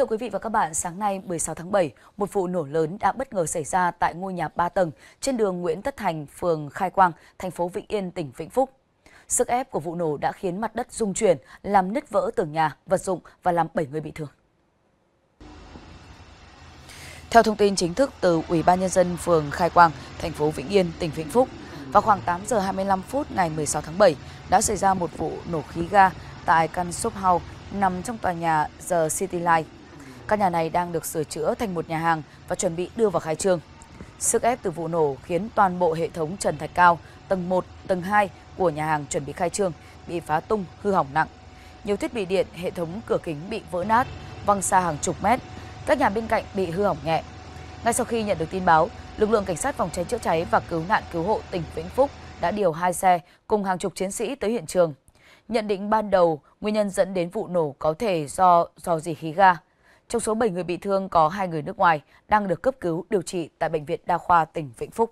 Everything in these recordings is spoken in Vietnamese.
Thưa quý vị và các bạn, sáng nay 16 tháng 7, một vụ nổ lớn đã bất ngờ xảy ra tại ngôi nhà 3 tầng trên đường Nguyễn Tất Thành, phường Khai Quang, thành phố Vĩnh Yên, tỉnh Vĩnh Phúc. Sức ép của vụ nổ đã khiến mặt đất rung chuyển, làm nứt vỡ tường nhà, vật dụng và làm 7 người bị thương. Theo thông tin chính thức từ Ủy ban nhân dân phường Khai Quang, thành phố Vĩnh Yên, tỉnh Vĩnh Phúc, vào khoảng 8 giờ 25 phút ngày 16 tháng 7 đã xảy ra một vụ nổ khí ga tại căn shop house nằm trong tòa nhà The City Life các nhà này đang được sửa chữa thành một nhà hàng và chuẩn bị đưa vào khai trương. Sức ép từ vụ nổ khiến toàn bộ hệ thống trần thạch cao, tầng 1, tầng 2 của nhà hàng chuẩn bị khai trương bị phá tung, hư hỏng nặng. Nhiều thiết bị điện, hệ thống cửa kính bị vỡ nát, văng xa hàng chục mét. Các nhà bên cạnh bị hư hỏng nhẹ. Ngay sau khi nhận được tin báo, lực lượng cảnh sát phòng cháy chữa cháy và cứu nạn cứu hộ tỉnh Vĩnh Phúc đã điều hai xe cùng hàng chục chiến sĩ tới hiện trường. Nhận định ban đầu, nguyên nhân dẫn đến vụ nổ có thể do dò dỉ khí ga. Trong số 7 người bị thương có 2 người nước ngoài đang được cấp cứu điều trị tại Bệnh viện Đa khoa tỉnh Vĩnh Phúc.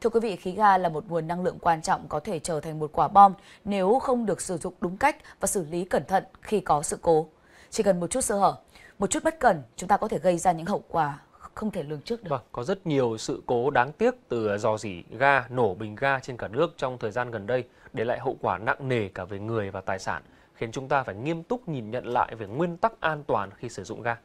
Thưa quý vị, khí ga là một nguồn năng lượng quan trọng có thể trở thành một quả bom nếu không được sử dụng đúng cách và xử lý cẩn thận khi có sự cố. Chỉ cần một chút sơ hở, một chút bất cẩn, chúng ta có thể gây ra những hậu quả không thể lường trước được. Vâng, có rất nhiều sự cố đáng tiếc từ dò dỉ ga, nổ bình ga trên cả nước trong thời gian gần đây để lại hậu quả nặng nề cả về người và tài sản khiến chúng ta phải nghiêm túc nhìn nhận lại về nguyên tắc an toàn khi sử dụng ga.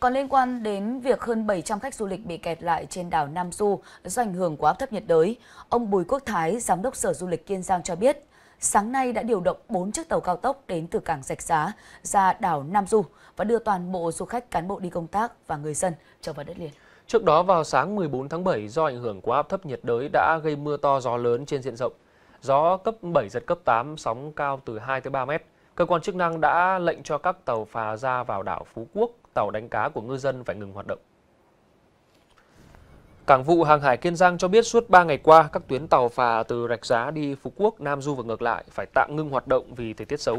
Còn liên quan đến việc hơn 700 khách du lịch bị kẹt lại trên đảo Nam Du do ảnh hưởng của áp thấp nhiệt đới, ông Bùi Quốc Thái, Giám đốc Sở Du lịch Kiên Giang cho biết, sáng nay đã điều động 4 chiếc tàu cao tốc đến từ cảng Rạch Giá ra đảo Nam Du và đưa toàn bộ du khách cán bộ đi công tác và người dân trở vào đất liền. Trước đó vào sáng 14 tháng 7, do ảnh hưởng của áp thấp nhiệt đới đã gây mưa to gió lớn trên diện rộng gió cấp 7 giật cấp 8, sóng cao từ 2 tới 3 mét. Cơ quan chức năng đã lệnh cho các tàu phà ra vào đảo Phú Quốc, tàu đánh cá của ngư dân phải ngừng hoạt động. Cảng vụ Hàng hải Kiên Giang cho biết suốt 3 ngày qua, các tuyến tàu phà từ Rạch Giá đi Phú Quốc, Nam Du và ngược lại phải tạm ngưng hoạt động vì thời tiết xấu.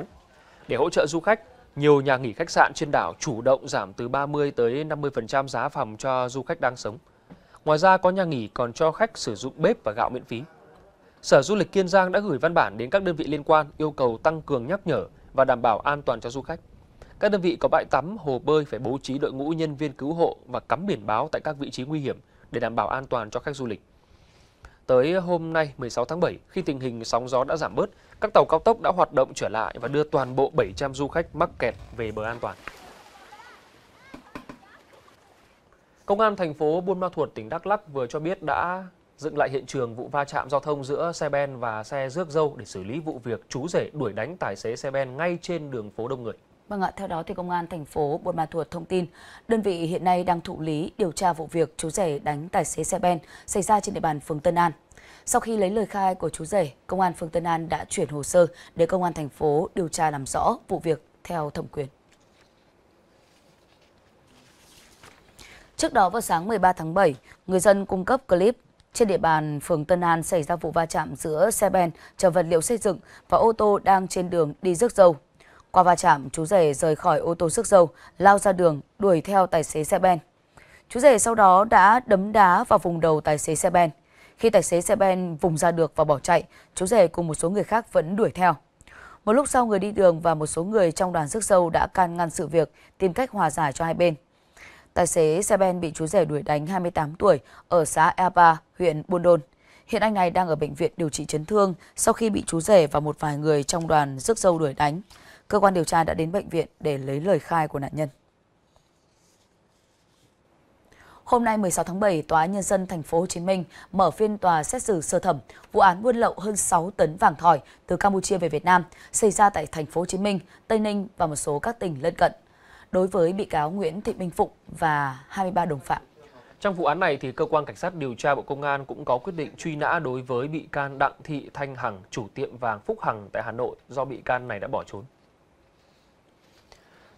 Để hỗ trợ du khách, nhiều nhà nghỉ khách sạn trên đảo chủ động giảm từ 30 tới 50% giá phòng cho du khách đang sống. Ngoài ra, có nhà nghỉ còn cho khách sử dụng bếp và gạo miễn phí. Sở Du lịch Kiên Giang đã gửi văn bản đến các đơn vị liên quan yêu cầu tăng cường nhắc nhở và đảm bảo an toàn cho du khách. Các đơn vị có bãi tắm, hồ bơi phải bố trí đội ngũ nhân viên cứu hộ và cắm biển báo tại các vị trí nguy hiểm để đảm bảo an toàn cho khách du lịch. Tới hôm nay 16 tháng 7, khi tình hình sóng gió đã giảm bớt, các tàu cao tốc đã hoạt động trở lại và đưa toàn bộ 700 du khách mắc kẹt về bờ an toàn. Công an thành phố Buôn Ma Thuột, tỉnh Đắk Lắk vừa cho biết đã dựng lại hiện trường vụ va chạm giao thông giữa xe ben và xe rước dâu để xử lý vụ việc chú rể đuổi đánh tài xế xe ben ngay trên đường phố đông người. Vâng ạ, theo đó thì công an thành phố Buôn Ma Thuột thông tin, đơn vị hiện nay đang thụ lý điều tra vụ việc chú rể đánh tài xế xe ben xảy ra trên địa bàn phường Tân An. Sau khi lấy lời khai của chú rể, công an phường Tân An đã chuyển hồ sơ để công an thành phố điều tra làm rõ vụ việc theo thẩm quyền. Trước đó vào sáng 13 tháng 7, người dân cung cấp clip trên địa bàn phường Tân An xảy ra vụ va chạm giữa xe ben chở vật liệu xây dựng và ô tô đang trên đường đi rước dâu. Qua va chạm, chú rể rời khỏi ô tô rước dâu, lao ra đường, đuổi theo tài xế xe ben. Chú rể sau đó đã đấm đá vào vùng đầu tài xế xe ben. Khi tài xế xe ben vùng ra được và bỏ chạy, chú rể cùng một số người khác vẫn đuổi theo. Một lúc sau, người đi đường và một số người trong đoàn rước dâu đã can ngăn sự việc, tìm cách hòa giải cho hai bên. Tài xế xe ben bị chú rể đuổi đánh 28 tuổi ở xã Epa, huyện Buôn Đôn. Hiện anh này đang ở bệnh viện điều trị chấn thương sau khi bị chú rể và một vài người trong đoàn rước dâu đuổi đánh. Cơ quan điều tra đã đến bệnh viện để lấy lời khai của nạn nhân. Hôm nay 16 tháng 7, Tòa Nhân dân Thành phố Hồ Chí Minh mở phiên tòa xét xử sơ thẩm vụ án buôn lậu hơn 6 tấn vàng thỏi từ Campuchia về Việt Nam xảy ra tại Thành phố Hồ Chí Minh, Tây Ninh và một số các tỉnh lân cận đối với bị cáo Nguyễn Thị Minh Phụng và 23 đồng phạm. Trong vụ án này, thì cơ quan cảnh sát điều tra Bộ Công an cũng có quyết định truy nã đối với bị can Đặng Thị Thanh Hằng, chủ tiệm vàng Phúc Hằng tại Hà Nội do bị can này đã bỏ trốn.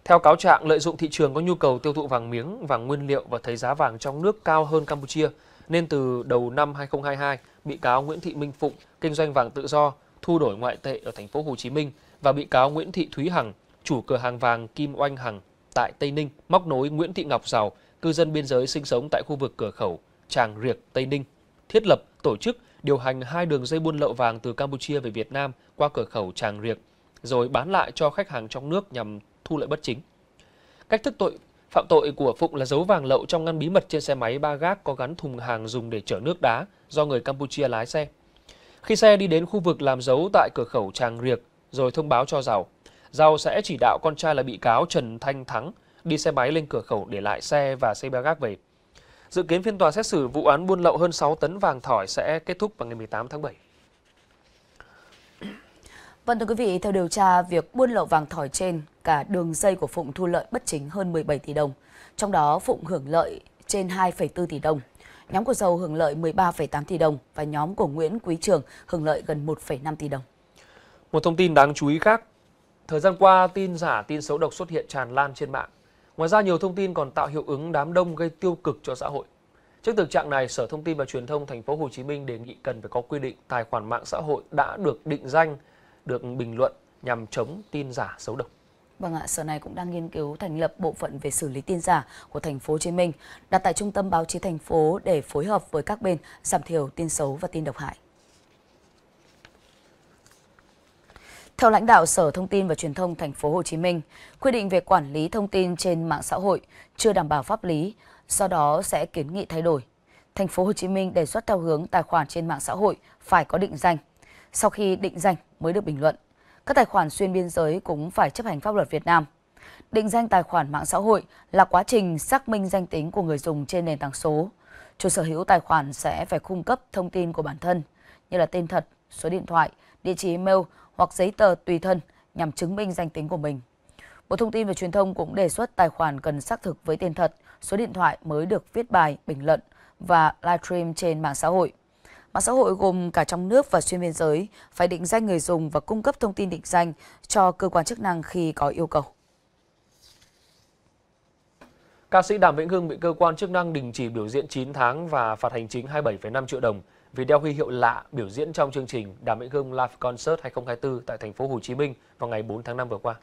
Theo cáo trạng, lợi dụng thị trường có nhu cầu tiêu thụ vàng miếng, vàng nguyên liệu và thấy giá vàng trong nước cao hơn Campuchia, nên từ đầu năm 2022, bị cáo Nguyễn Thị Minh Phụng kinh doanh vàng tự do, thu đổi ngoại tệ ở thành phố Hồ Chí Minh và bị cáo Nguyễn Thị Thúy Hằng, chủ cửa hàng vàng Kim Oanh Hằng tại Tây Ninh móc nối Nguyễn Thị Ngọc Giàu, cư dân biên giới sinh sống tại khu vực cửa khẩu Tràng Riệc, Tây Ninh, thiết lập, tổ chức, điều hành hai đường dây buôn lậu vàng từ Campuchia về Việt Nam qua cửa khẩu Tràng Riệc, rồi bán lại cho khách hàng trong nước nhằm thu lợi bất chính. Cách thức tội phạm tội của Phụng là giấu vàng lậu trong ngăn bí mật trên xe máy ba gác có gắn thùng hàng dùng để chở nước đá do người Campuchia lái xe. Khi xe đi đến khu vực làm dấu tại cửa khẩu Tràng Riệc, rồi thông báo cho Giàu Giao sẽ chỉ đạo con trai là bị cáo Trần Thanh Thắng đi xe máy lên cửa khẩu để lại xe và xe bé gác về. Dự kiến phiên tòa xét xử vụ án buôn lậu hơn 6 tấn vàng thỏi sẽ kết thúc vào ngày 18 tháng 7. Vâng thưa quý vị, theo điều tra, việc buôn lậu vàng thỏi trên, cả đường dây của Phụng thu lợi bất chính hơn 17 tỷ đồng. Trong đó, Phụng hưởng lợi trên 2,4 tỷ đồng. Nhóm của Dầu hưởng lợi 13,8 tỷ đồng và nhóm của Nguyễn Quý Trường hưởng lợi gần 1,5 tỷ đồng. Một thông tin đáng chú ý khác, Thời gian qua, tin giả, tin xấu độc xuất hiện tràn lan trên mạng. Ngoài ra, nhiều thông tin còn tạo hiệu ứng đám đông gây tiêu cực cho xã hội. Trước thực trạng này, Sở Thông tin và Truyền thông Thành phố Hồ Chí Minh đề nghị cần phải có quy định tài khoản mạng xã hội đã được định danh, được bình luận nhằm chống tin giả xấu độc. Vâng ạ, sở này cũng đang nghiên cứu thành lập bộ phận về xử lý tin giả của thành phố Hồ Chí Minh, đặt tại trung tâm báo chí thành phố để phối hợp với các bên giảm thiểu tin xấu và tin độc hại. Theo lãnh đạo Sở Thông tin và Truyền thông thành phố Hồ Chí Minh, quy định về quản lý thông tin trên mạng xã hội chưa đảm bảo pháp lý, do đó sẽ kiến nghị thay đổi. Thành phố Hồ Chí Minh đề xuất theo hướng tài khoản trên mạng xã hội phải có định danh. Sau khi định danh mới được bình luận, các tài khoản xuyên biên giới cũng phải chấp hành pháp luật Việt Nam. Định danh tài khoản mạng xã hội là quá trình xác minh danh tính của người dùng trên nền tảng số. Chủ sở hữu tài khoản sẽ phải cung cấp thông tin của bản thân như là tên thật, số điện thoại, địa chỉ email hoặc giấy tờ tùy thân nhằm chứng minh danh tính của mình. Bộ Thông tin và Truyền thông cũng đề xuất tài khoản cần xác thực với tên thật, số điện thoại mới được viết bài, bình luận và livestream trên mạng xã hội. Mạng xã hội gồm cả trong nước và xuyên biên giới phải định danh người dùng và cung cấp thông tin định danh cho cơ quan chức năng khi có yêu cầu. Ca sĩ Đàm Vĩnh Hưng bị cơ quan chức năng đình chỉ biểu diễn 9 tháng và phạt hành chính 27,5 triệu đồng vì đeo huy hiệu lạ biểu diễn trong chương trình Đàm Vĩnh Hưng Live Concert 2024 tại thành phố Hồ Chí Minh vào ngày 4 tháng 5 vừa qua.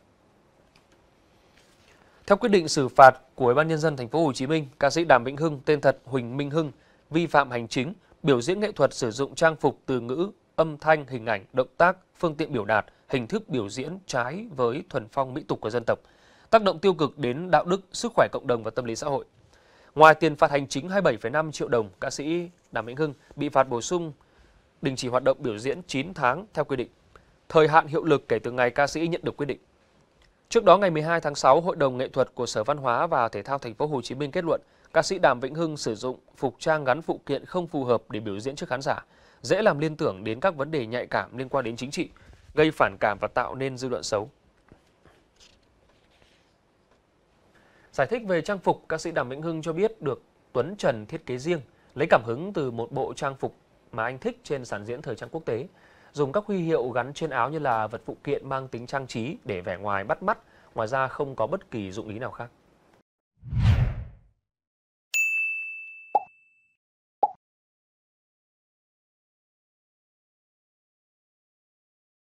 Theo quyết định xử phạt của Ủy ban nhân dân thành phố Hồ Chí Minh, ca sĩ Đàm Vĩnh Hưng tên thật Huỳnh Minh Hưng vi phạm hành chính biểu diễn nghệ thuật sử dụng trang phục từ ngữ, âm thanh, hình ảnh, động tác, phương tiện biểu đạt, hình thức biểu diễn trái với thuần phong mỹ tục của dân tộc – tác động tiêu cực đến đạo đức, sức khỏe cộng đồng và tâm lý xã hội. Ngoài tiền phạt hành chính 27,5 triệu đồng, ca sĩ Đàm Vĩnh Hưng bị phạt bổ sung đình chỉ hoạt động biểu diễn 9 tháng theo quy định. Thời hạn hiệu lực kể từ ngày ca sĩ nhận được quyết định. Trước đó ngày 12 tháng 6, Hội đồng nghệ thuật của Sở Văn hóa và Thể thao Thành phố Hồ Chí Minh kết luận ca sĩ Đàm Vĩnh Hưng sử dụng phục trang gắn phụ kiện không phù hợp để biểu diễn trước khán giả, dễ làm liên tưởng đến các vấn đề nhạy cảm liên quan đến chính trị, gây phản cảm và tạo nên dư luận xấu. Giải thích về trang phục, ca sĩ Đàm Vĩnh Hưng cho biết được Tuấn Trần thiết kế riêng, lấy cảm hứng từ một bộ trang phục mà anh thích trên sản diễn thời trang quốc tế, dùng các huy hiệu gắn trên áo như là vật phụ kiện mang tính trang trí để vẻ ngoài bắt mắt, ngoài ra không có bất kỳ dụng ý nào khác.